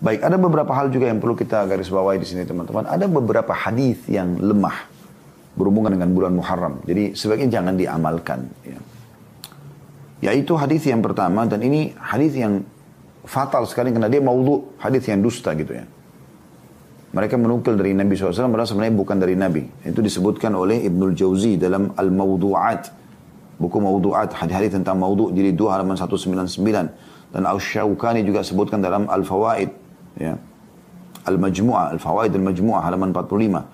Baik, ada beberapa hal juga yang perlu kita garis bawahi di sini teman-teman. Ada beberapa hadis yang lemah berhubungan dengan bulan Muharram. Jadi sebaiknya jangan diamalkan. Ya. Yaitu hadis yang pertama dan ini hadis yang fatal sekali karena dia maudhu hadis yang dusta gitu ya. Mereka menukil dari Nabi SAW, padahal sebenarnya bukan dari Nabi. Itu disebutkan oleh Ibnul Jauzi dalam Al-Mawdu'at. Buku Mawdu'at, hadis-hadis tentang Mawdu' jadi dua halaman 199. Dan al juga sebutkan dalam Al-Fawaid ya. Al-Majmu'ah, Al-Fawaid Al-Majmu'ah halaman 45.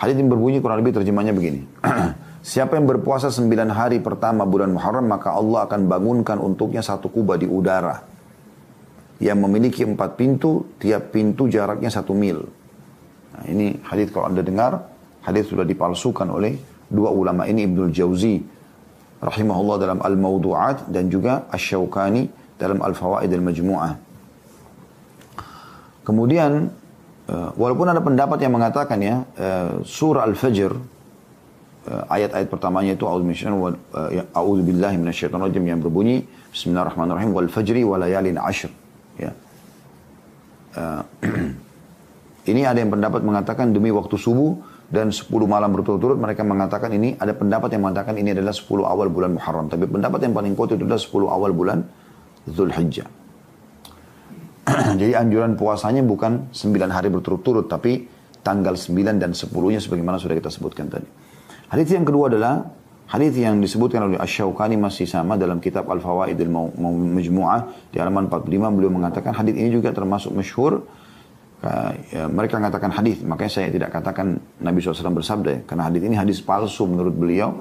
Hadis yang berbunyi kurang lebih terjemahnya begini. Siapa yang berpuasa sembilan hari pertama bulan Muharram maka Allah akan bangunkan untuknya satu kubah di udara yang memiliki empat pintu, tiap pintu jaraknya satu mil. Nah, ini hadis kalau anda dengar, hadis sudah dipalsukan oleh dua ulama ini Ibnul Jauzi rahimahullah dalam Al-Mawdu'at dan juga Asy-Syaukani dalam Al-Fawaid Al-Majmu'ah. Kemudian eh, walaupun ada pendapat yang mengatakan ya eh, surah Al-Fajr eh, ayat-ayat pertamanya itu a'udzu ya, billahi minasyaitonir yang berbunyi bismillahirrahmanirrahim wal fajri wa layalin ashr ya. ini ada yang pendapat mengatakan demi waktu subuh dan 10 malam berturut-turut mereka mengatakan ini ada pendapat yang mengatakan ini adalah 10 awal bulan Muharram tapi pendapat yang paling kuat itu adalah 10 awal bulan Zulhijjah Jadi anjuran puasanya bukan 9 hari berturut-turut, tapi tanggal 9 dan 10-nya sebagaimana sudah kita sebutkan tadi. Hadis yang kedua adalah hadis yang disebutkan oleh Asy-Syaukani masih sama dalam kitab Al-Fawaidil Majmu'ah di halaman 45 beliau mengatakan hadis ini juga termasuk masyhur Uh, ya, mereka mengatakan hadis, makanya saya tidak katakan Nabi SAW bersabda, ya, karena hadis ini hadis palsu menurut beliau.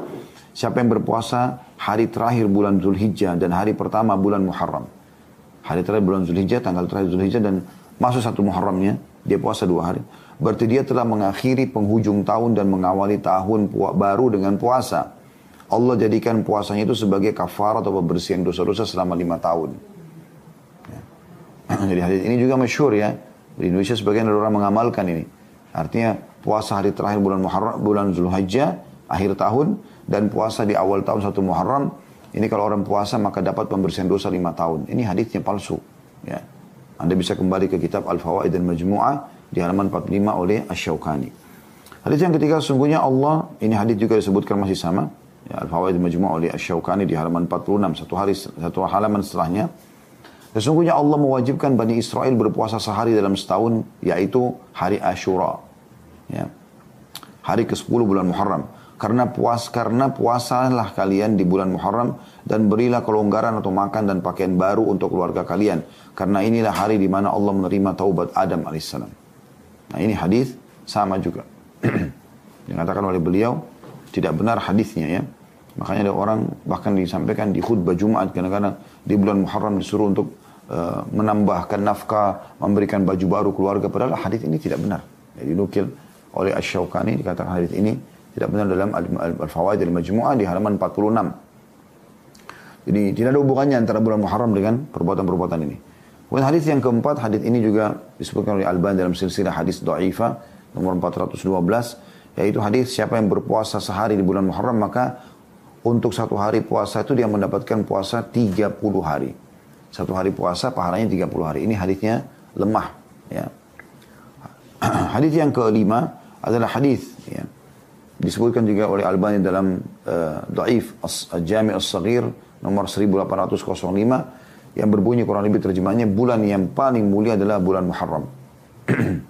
Siapa yang berpuasa hari terakhir bulan Zulhijjah dan hari pertama bulan Muharram. Hari terakhir bulan Zulhijjah, tanggal terakhir Zulhijjah dan masuk satu Muharramnya. Dia puasa dua hari. Berarti dia telah mengakhiri penghujung tahun dan mengawali tahun baru dengan puasa. Allah jadikan puasanya itu sebagai kafar atau pembersihan dosa-dosa selama lima tahun. Ya. Jadi hadis ini juga masyur ya. Di Indonesia sebagian dari orang mengamalkan ini. Artinya puasa hari terakhir bulan Muharram, bulan Zulhijjah, akhir tahun, dan puasa di awal tahun satu Muharram, ini kalau orang puasa maka dapat pembersihan dosa lima tahun. Ini hadisnya palsu. Ya. Anda bisa kembali ke kitab Al-Fawaid dan Majmu'ah di halaman 45 oleh Asyaukani. Hadis yang ketiga sungguhnya Allah, ini hadis juga disebutkan masih sama. Ya, Al-Fawaid dan Majmu'ah oleh Asyaukani di halaman 46, satu, hari, satu halaman setelahnya. Sesungguhnya Allah mewajibkan Bani Israel berpuasa sehari dalam setahun, yaitu hari Ashura. Ya. Hari ke-10 bulan Muharram karena puas karena puasalah kalian di bulan Muharram dan berilah kelonggaran atau makan dan pakaian baru untuk keluarga kalian karena inilah hari di mana Allah menerima taubat Adam alaihissalam. Nah ini hadis sama juga dikatakan oleh beliau tidak benar hadisnya ya. Makanya ada orang bahkan disampaikan di khutbah Jumat kadang-kadang di bulan Muharram disuruh untuk uh, menambahkan nafkah, memberikan baju baru keluarga padahal hadis ini tidak benar. Jadi nukil oleh Asy-Syaukani dikatakan hadis ini tidak benar dalam Al-Fawaid Al-Majmu'ah di halaman 46. Jadi tidak ada hubungannya antara bulan Muharram dengan perbuatan-perbuatan ini. Kemudian hadis yang keempat, hadis ini juga disebutkan oleh al Alban dalam silsilah hadis Do'ifah nomor 412 yaitu hadis siapa yang berpuasa sehari di bulan Muharram maka untuk satu hari puasa itu dia mendapatkan puasa 30 hari. Satu hari puasa pahalanya 30 hari. Ini hadisnya lemah ya. hadis yang kelima adalah hadis Disebutkan juga oleh Albani dalam uh, Daif jami as saghir nomor 1805 yang berbunyi kurang lebih terjemahnya bulan yang paling mulia adalah bulan Muharram.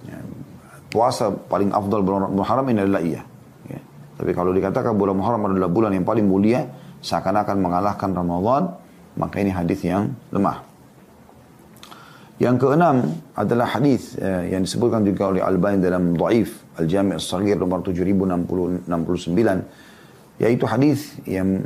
Ya, puasa paling afdal bulan Muharram ini adalah iya. Ya. Tapi kalau dikatakan bulan Muharram adalah bulan yang paling mulia, seakan-akan mengalahkan Ramadan, maka ini hadis yang lemah. Yang keenam adalah hadis eh, yang disebutkan juga oleh Albani dalam Dhaif Al-Jami' As-Saghir nomor 7069 yaitu hadis yang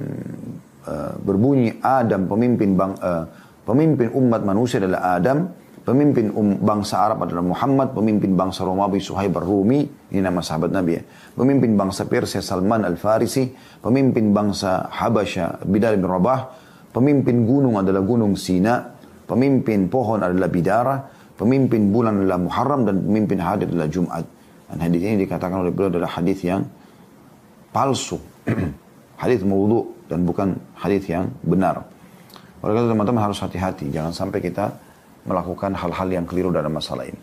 eh, berbunyi Adam pemimpin bang eh, pemimpin umat manusia adalah Adam, pemimpin um, bangsa Arab adalah Muhammad, pemimpin bangsa Romawi Suhaib Ar-Rumi, ini nama sahabat Nabi ya. Pemimpin bangsa Persia Salman Al-Farisi, pemimpin bangsa Habasya Bidal bin Rabah, pemimpin gunung adalah gunung Sina, Pemimpin pohon adalah bidara, pemimpin bulan adalah Muharram dan pemimpin hadir adalah Jumat. Dan hadis ini dikatakan oleh beliau adalah hadis yang palsu. hadis maudhu dan bukan hadis yang benar. Oleh karena teman-teman harus hati-hati, jangan sampai kita melakukan hal-hal yang keliru dalam masalah ini.